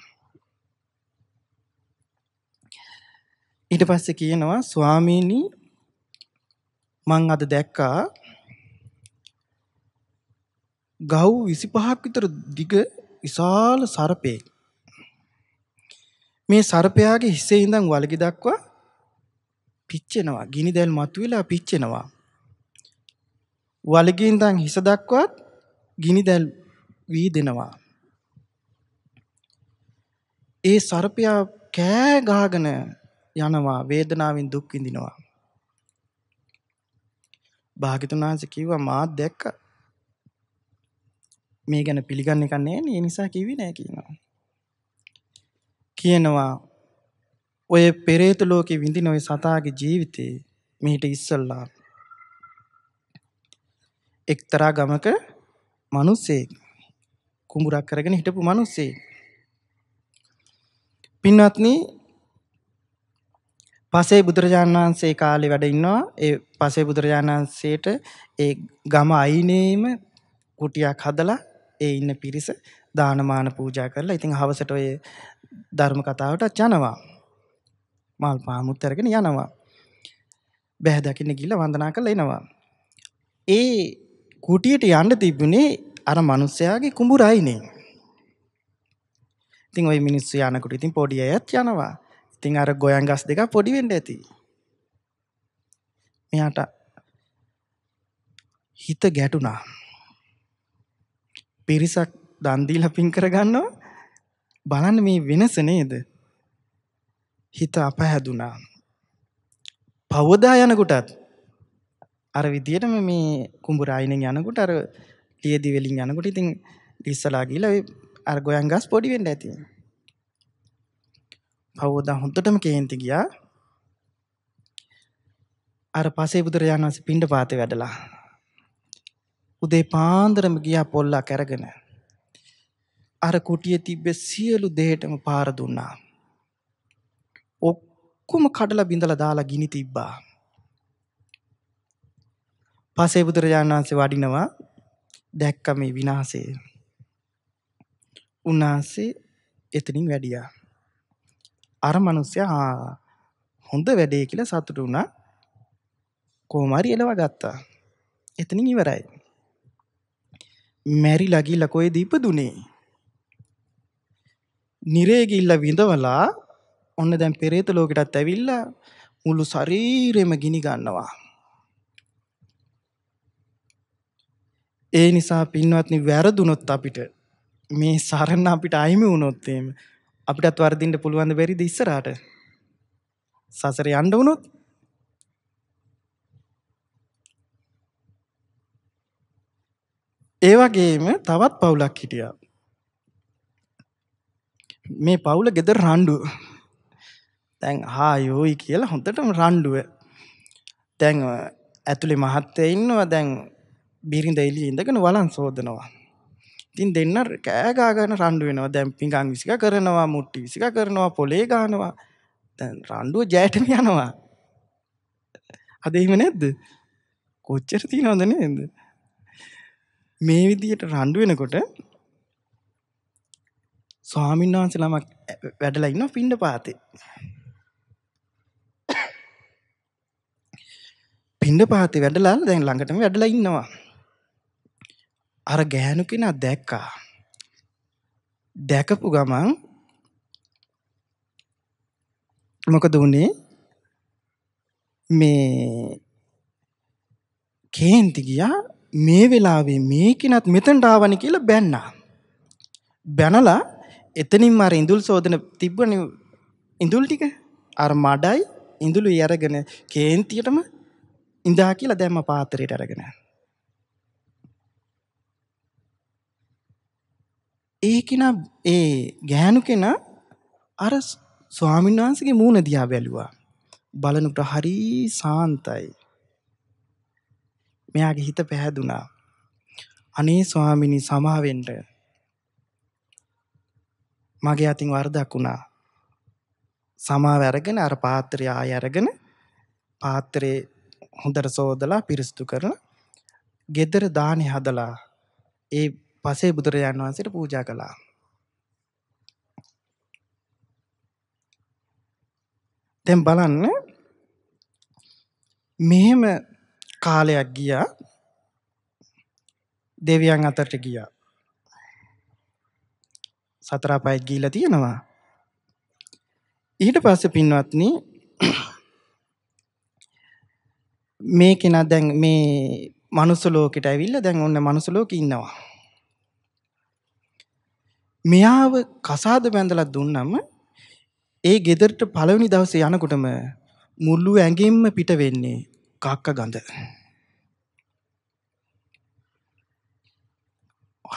ඊට පස්සේ කියනවා ස්වාමීනි මං අද දැක්කා ගව් 25ක් විතර දිග විශාල සර්පයෙක්. මේ සර්පයාගේ හිසේ ඉඳන් වලගි දක්වා පිච්චෙනවා. ගිනි දැල් මතුවෙලා පිච්චෙනවා. වලගින් ඉඳන් හිස දක්වාත් ගිනි දැල් වීදෙනවා. ඒ සර්පයා කෑ ගහගෙන යනවා වේදනාවෙන් දුක් විඳිනවා. භාග්‍යතුන් වහන්සේ කිව්වා මා දැක්කා මේ ගැන පිළිගන්න කන්නේ ඒ නිසා කිවි නෑ කියනවා. කියනවා ඔය පෙරේත ලෝකේ විඳින ඔය සතාගේ ජීවිතේ මෙහිට ඉස්සල්ලා එක්තරා ගමක මිනිස්සෙක් කුඹුරක් කරගෙන හිටපු මිනිස්සෙක් පින්වත්නි පසේ බුදුරජාණන් වහන්සේ කාලේ වැඩ ඉන්නවා ඒ පසේ බුදුරජාණන් වහන්සේට ඒ ගම අයිනේම කුටියක් හදලා ඒ ඉන්න පිරිස දානමාන පූජා කරලා ඉතින් හවසට ඔය ධර්ම කතාවට යනවා. මල් පාමුත් අරගෙන යනවා. බැහැ දකින්න ගිහිල්ලා වන්දනා කරලා එනවා. ඒ කුටියට යන්න තිබුණේ අර මිනිස්යාගේ කුඹුරයිනේ. ඉතින් ওই මිනිස්සු යනකොට ඉතින් පොඩි අයත් යනවා. ඉතින් අර ගොයන් ගස් දෙක පොඩි වෙන්න ඇති. මෙයාට හිත ගැටුණා. පිරිසක් දන් දීලා පින් කරගන්නවා බලන්න මේ වෙනස නේද හිත අපහැදුනා පවදා යනකොටත් අර විදියටම මේ කුඹුරායිනෙන් යනකොට අර ලියදි වලින් යනකොට ඉතින් ඉස්සලා ගිහලා අර ගොයන් ගස් පොඩි වෙන්න ඇති පවදා හොඳටම කේන්ති ගියා අර පසේ බුදුරජාණන් වහන්සේ පිණ්ඩපාතේ වැඩලා උදේ පාන්දරම ගියා පොල්ලක් අරගෙන අර කුටියේ තිබ්බ සියලු දෙයටම පාර දුන්නා ඔක්කොම කඩලා බිඳලා දාලා ගිනි තිබ්බා පසේ බුදුරජාණන් වහන්සේ වඩිනවා දැක්ක මේ විනාශය උන්වහන්සේ එතනින් වැඩියා අර මිනිස්සයා හොඳ වැඩේ කියලා සතුටු වුණා කොහොම හරි එලව ගත්තා එතනින් ඉවරයි මැරිලා ගිහිල්ලා කොහෙද ඉපදුනේ? නිරේ ගිහිල්ලා විඳවලා ඔන්න දැන් පෙරේත ලෝකෙටත් ඇවිල්ලා මුළු ශරීරෙම ගිනි ගන්නවා. ඒ නිසා පින්වත්නි වැරදුනොත් අපිට මේ සරණ අපිට අයිමි වුණොත් එහෙම අපිටත් වර්ධින්න පුළුවන් ද බැරිද ඉස්සරහට? සසරේ යන්න වුණොත් ඒ වගේම තවත් පවුලක් හිටියා. මේ පවුල ගෙදර රණ්ඩු. දැන් හායෝයි කියලා හොඳටම රණ්ඩුව. දැන් ඇතුලේ මහත්තයා ඉන්නවා දැන් බිරිඳ එළියේ ඉඳගෙන වලන් සෝදනවා. ඉතින් දෙන්න කෑ ගාගෙන රණ්ඩු වෙනවා. දැන් පිඟන් විසික කරනවා, මුට්ටි විසික කරනවා, පොලේ ගහනවා. දැන් රණ්ඩුව ජයටම යනවා. අද එහෙම නැද්ද? කොච්චර තියනවද නේද? මේ විදිහට රණ්ඩු වෙනකොට ස්වාමීන් වහන්සේ ළමක් වැඩලා ඉන්නවා පින්ඩ පාතේ. පින්ඩ පාතේ වැඩලා දැන් ළඟටම වැඩලා ඉන්නවා. අර ගෑනු කෙනා දැක්කා. දැකපු ගමන් මොකද වුනේ මේ කේන්ති ගියා මේ වෙලාවේ මේ කෙනත් මෙතනට ආවනේ කියලා බැන්නා. බැනලා එතනින්ම අර ඉඳුල් සෝදන තිබ්බනේ ඉඳුල් ටික අර මඩයි ඉඳුළු අරගෙන කේන්තියටම ඉඳා කියලා දැම්ම පාත්‍රයට අරගෙන. ඒ කෙනා ඒ ගෑනු කෙනා අර ස්වාමීන් වහන්සේගේ මූණ දිහා බැලුවා. බලනකොට හරි සාන්තයි. මෙයාගේ හිත පැහැදුනා. අනේ ස්වාමිනී සමාවෙන්න. මගේ අතින් වරදක් වුණා. සමාව අරගෙන අර පාත්‍රය ආය අරගෙන පාත්‍රේ හොඳට සෝදලා පිරිසිදු කරලා ගෙදර දානි හදලා ඒ පසේ බුදුරජාණන් වහන්සේට පූජා කළා. දැන් බලන්න මෙහෙම කාලයක් ගියා දෙවියන් අතරට ගියා සතර අපායට ගිහිලා තියෙනවා ඊට පස්සේ පින්වත්නි මේ කෙනා දැන් මේ මනුස්ස ලෝකෙට ඇවිල්ලා දැන් ඔන්න මනුස්ස ලෝකේ ඉන්නවා මෙයාව කසාද බැඳලා දුන්නම ඒ ගෙදරට පළවෙනි දවසේ යනකොටම මුළු ඇඟින්ම පිට වෙන්නේ කාක්ක ගඳ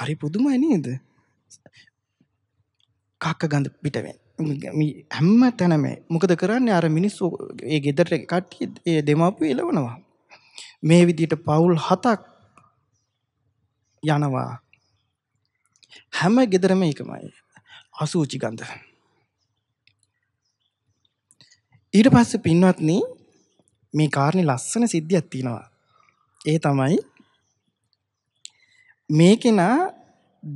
හරි පුදුමයි නේද කාක්ක ගඳ පිටවෙන් හැම්ම තැනම මොකද කරන්නේ අර මිනිස්සු ඒ ගෙදර කට්ටිය ඒ දෙමාපිය එළවනවා මේ විදිහට පවුල් හතක් යනවා හැම ගෙදරම එකමයි අසූචි ගඳ ඊට පස්සේ පින්වත්නි මේ කාරණේ ලස්සන සිද්ධියක් තියෙනවා. ඒ තමයි මේ කෙනා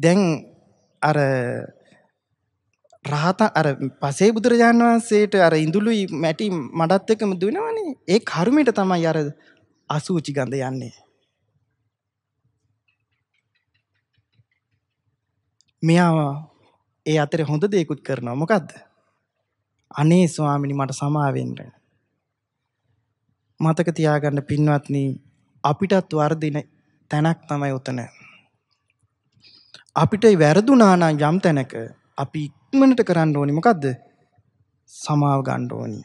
දැන් අර රහත අර පසේ බුදුරජාණන් වහන්සේට අර ඉඳුළුයි මැටි මඩත් එක්කම දුවනවනේ. ඒ කර්මයට තමයි අර අසූචි ගඳ යන්නේ. මෙයා ඒ අතර හොඳ දෙයකුත් කරනවා මොකක්ද අනේ ස්වාමිනි මට සමාවෙන්න මතක තියාගන්න පින්වත්නි අපිටත් වර්ධින තැනක් තමයි උතන. අපිට වැරදුනා නම් යම් තැනක අපි ඉක්මනට කරන්න ඕනි මොකද්ද? සමාව ගන්න ඕනි.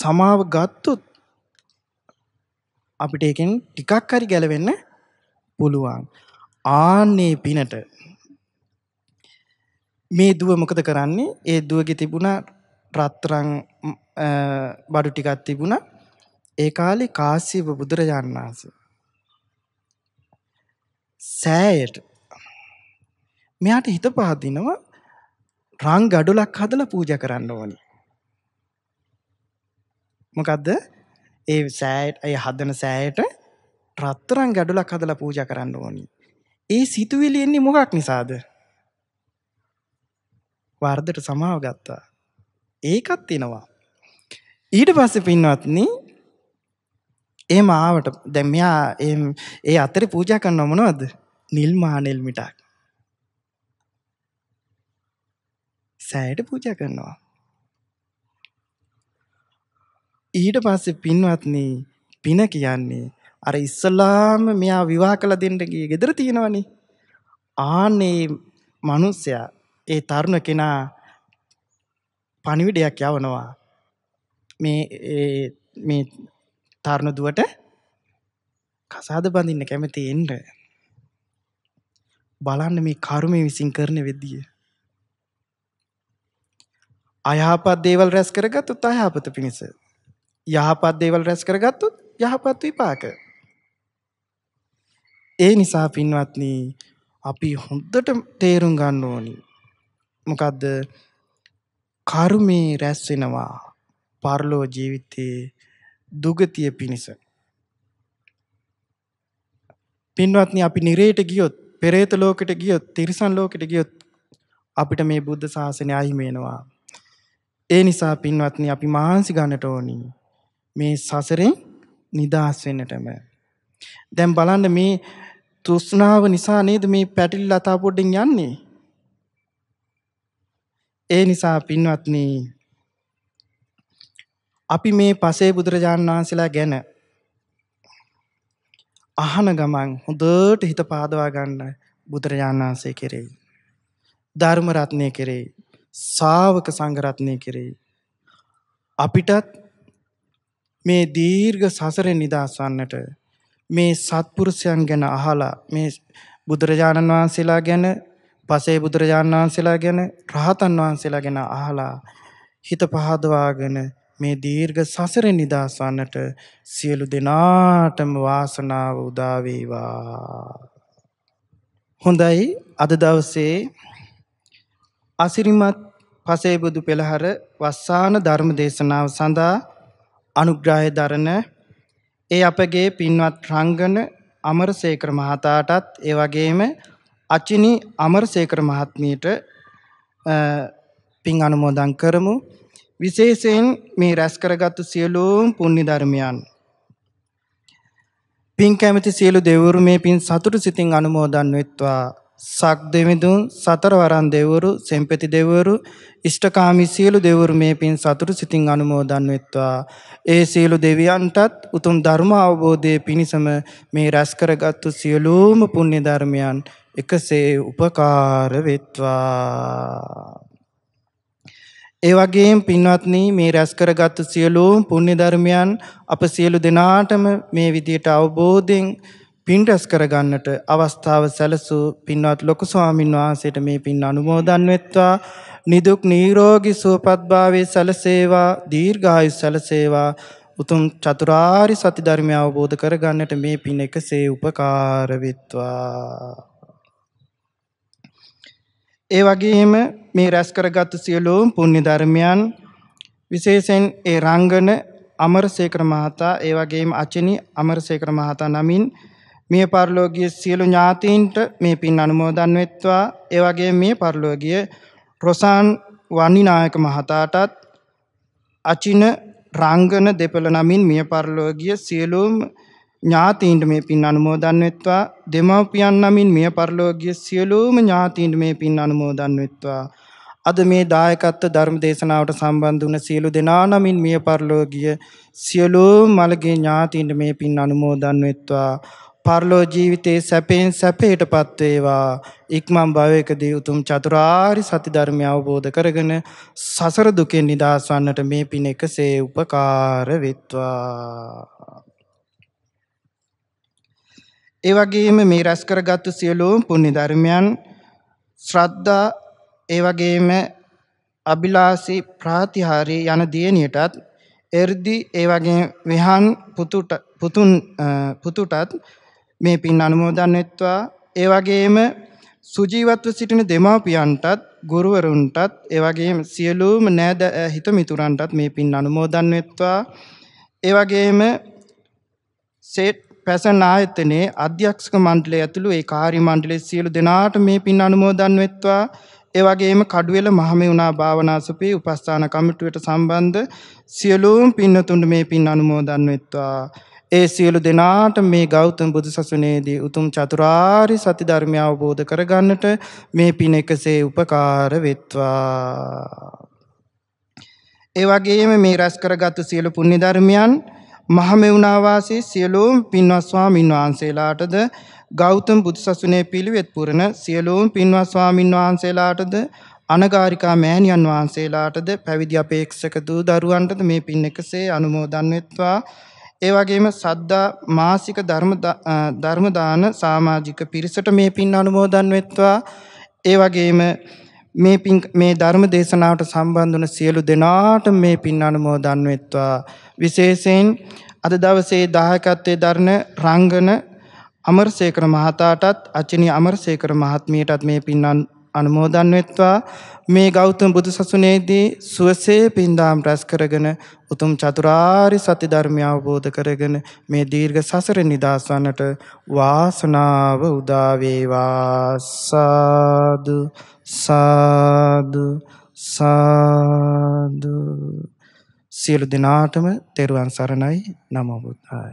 සමාව ගත්තොත් අපිට ඒකෙන් ටිකක් හරි ගැලවෙන්න පුළුවන්. ආන්නේ පිනට මේ දුව මොකද කරන්නේ? ඒ දුවගේ තිබුණ රත්තරන් බඩු ටිකක් තිබුණා. ඒ කාලේ කාශ්‍යප බුදුරජාණන් වහන්සේ සෑයට මෙයාට හිත පහදිනවා රං ගඩොලක් හදලා පූජා කරන්න ඕනි. මොකද්ද? ඒ සෑයට ඒ හදන සෑයට රත්තරන් ගඩොලක් හදලා පූජා කරන්න ඕනි. ඒ සිතුවිලි එන්නේ මොකක් නිසාද? වර්ධට සමාව ගත්තා. ඒකත් එනවා. ඊට පස්සේ පින්වත්නි එහෙම ආවට දැන් මෙයා ඒ අතරේ පූජා කරනව මොනවද? නිල් මහා නිල් මිටක්. සෑයට පූජා කරනවා. ඊට පස්සේ පින්වත්නි පින කියන්නේ අර ඉස්සලාම මෙයා විවාහ කළ දෙන්න ගියේ ගෙදර තියෙනවනේ. ආනේ මිනිස්සයා ඒ තරුණ කෙනා පණිවිඩයක් යවනවා. මේ මේ තරණදුවට කසාද බඳින්න කැමති එන්න. බලන්න මේ කර්මය විසින් කරන විදිය. අයහපත් දේවල් රැස් කරගත්තොත් අයහපත පිණිස. යහපත් දේවල් රැස් කරගත්තොත් යහපත් විපාක. ඒ නිසා පින්වත්නි අපි හොඳට තේරුම් ගන්න ඕනි. මොකද්ද? කර්මේ රැස් වෙනවා. පරලෝ ජීවිතයේ දුගතිය පිණිස පින්වත්නි අපි නිරේට ගියොත් පෙරේත ලෝකෙට ගියොත් තිරිසන් ලෝකෙට ගියොත් අපිට මේ බුද්ධ ශාසනය අහිමි වෙනවා ඒ නිසා පින්වත්නි අපි මහන්සි ගන්නට ඕනි මේ සසරෙන් නිදහස් වෙන්නටම දැන් බලන්න මේ තෘෂ්ණාව නිසා නේද මේ පැටිලි ලතා පොඩ්ඩෙන් යන්නේ ඒ නිසා පින්වත්නි අපි මේ පසේ බුදුරජාණන් වහන්සේලා ගැන අහන ගමන් හොඳට හිත පාදවා ගන්න බුදුරජාණන් වහන්සේ කෙරෙහි. ධර්ම රත්නය කෙරෙහි. ශාවක සංඝ රත්නය කෙරෙහි. අපිටත් මේ දීර්ඝ සසරෙන් නිදහස්වන්නට මේ සත්පුරුෂයන් ගැන අහලා මේ බුදුරජාණන් වහන්සේලා ගැන පසේ බුදුරජාණන් වහන්සේලා ගැන රහතන් වහන්සේලා ගැන අහලා හිත පහදවාගෙන මේ දීර්ඝ සසර නිදාසන්නට සියලු දෙනාටම වාසනාව උදා වේවා. හොඳයි අද දවසේ අසිරිමත් පසේබුදු පෙළහර වස්සාන ධර්ම දේශනාව සඳහා අනුග්‍රහය දරන ඒ අපගේ පින්වත් රංගන අමරසේකර මහතාටත් ඒ වගේම අචිනි අමරසේකර මහත්මියට පින් අනුමෝදන් කරමු. විශේෂයෙන් මේ රැස් කරගත් සියලුම පුණ්‍ය ධර්මයන් පින් කැමති සියලු දෙවරු මේ පින් සතුටු සිතින් අනුමෝදන් වෙත්වා සක් දෙවිඳුන් සතරවරන් දෙවරු සෙම්පති දෙවරු ඉෂ්ඨකාමී සියලු දෙවරු මේ පින් සතුටු සිතින් අනුමෝදන් වෙත්වා ඒ සියලු දෙවියන්ටත් උතුම් ධර්ම අවබෝධයේ පිණසම මේ රැස් කරගත්තු සියලුම පුණ්‍ය ධර්මයන් එකසේ උපකාර වෙත්වා ඒ වගේම පින්වත්නි මේ රැස් කරගත් සියලුම පුණ්‍ය ධර්මයන් අප සියලු දෙනාටම මේ විදියට අවබෝධයෙන් පින් රැස් කරගන්නට අවස්ථාව සැලසූ පින්වත් ලොකු ස්වාමින් වහන්සේට මේ පින් අනුමෝදන් වෙත්වා නිදුක් නිරෝගී සුවපත්භාවයේ සැලසේවා දීර්ඝායු සැලසේවා උතුම් චතුරාරි සත්‍ය ධර්මය අවබෝධ කරගන්නට මේ පින් එකසේ උපකාර වෙත්වා ඒ වගේම මේ රැස් කරගත් සියලුම පුණ්‍ය ධර්මයන් විශේෂයෙන් ඒ රංගන අමරසේකර මහතා ඒ වගේම අචිනි අමරසේකර මහතා නමින් මිය පරලෝකීය සියලු ඥාතීන්ට මේ පින් අනුමෝදන් වෙත්වා ඒ වගේම මිය පරලෝකීය රොසාන් වන්නිනායක මහතාටත් අචින රංගන දෙපළ නමින් මිය පරලෝකීය සියලුම ඥාතීන්ට මේ පින් අනුමෝදන් වෙත්වා දෙමව්පියන් නමින් මිය පරලෝකීය සියලුම ඥාතීන්ට මේ පින් අනුමෝදන් වෙත්වා අද මේ දායකත්ව ධර්ම දේශනාවට සම්බන්ධ වුණ සියලු දෙනා නමින් මිය පරලෝකීය සියලුම මළගේ ඥාතීන්ට මේ පින් අනුමෝදන් වෙත්වා පරලෝ ජීවිතයේ සැපෙන් සැපයටපත් වේවා ඉක්මන් භවයකදී උතුම් චතුරාරි සත්‍ය ධර්මය අවබෝධ කරගෙන සසර දුකෙන් නිදහස් වන්නට මේ පින එකසේ උපකාර වෙත්වා ඒ වගේම මේ රැස් කරගත්තු සියලුම පුණ්‍ය ධර්මයන් ශ්‍රද්ධා ඒ වගේම අභිලාෂී ප්‍රාතිහාරී යන දියණියටත් එර්දි ඒ වගේ විහන් පුතුට පුතුන් පුතුටත් මේ පින් අනුමෝදන් වෙත්වා ඒ වගේම සුජීවත්ව සිටින දෙමාපියන්ටත් ගුරුවරුන්ටත් ඒ වගේම සියලුම නෑද හිත මිතුරන්ටත් මේ පින් අනුමෝදන් වෙත්වා ඒ වගේම සෙට් පැසන ආයතනයේ අධ්‍යක්ෂක මණ්ඩලය ඇතුළු ඒ කාර්ය මණ්ඩලයේ සියලු දෙනාට මේ පින් අනුමෝදන් වෙත්වා. ඒ වගේම කඩුවෙල මහමෙවුනා භාවනාසුපේ උපස්ථාන කමිටුවට සම්බන්ධ සියලුම පින්නතුන්ට මේ පින් අනුමෝදන් වෙත්වා. ඒ සියලු දෙනාට මේ ගෞතම බුදුසසුනේදී උතුම් චතුරාරි සත්‍ය ධර්මය අවබෝධ කරගන්නට මේ පින එකසේ උපකාර වෙත්වා. ඒ වගේම මේ රැස් කරගත් සියලු පුණ්‍ය ධර්මයන් මහමෙවුනාවාසී සියලූම් පින්වස්වාමින් වහන්සේලාටද ගෞතම බුදුසසුනේ පිළිවෙත් පුරණ සියලූම් පින්වස්වාමින් වහන්සේලාටද අනගාരികා මෑණියන් වහන්සේලාටද පැවිදි අපේක්ෂක දූ දරුවන්ටද මේ පින් එකසේ අනුමෝදන් වෙත්වා ඒ වගේම සද්දා මාසික ධර්ම ධර්ම දාන සමාජික පිරිසට මේ පින් අනුමෝදන් වෙත්වා ඒ වගේම මේ මේ ධර්ම දේශනාවට සම්බන්ධ වන සියලු දෙනාට මේ පින් අනුමෝදන් වෙත්වා විශේෂයෙන් අද දවසේ දායකත්වයේ දරන රංගන අමරසේකර මහතාටත් අචිනී අමරසේකර මහත්මියටත් මේ පින් අනුමෝදන් වෙත්වා මේ ගෞතම බුදු සසුනේදී සුවසේ පින්දාම් රැස් කරගෙන උතුම් චතුරාරි සති ධර්මය අවබෝධ කරගෙන මේ දීර්ඝ සසර නිදහස් වන්නට වාසනාව උදා වේවා සාදු සාදු සාදු සියලු දිනාටම තෙරුවන් සරණයි නමෝ බුද්ධාය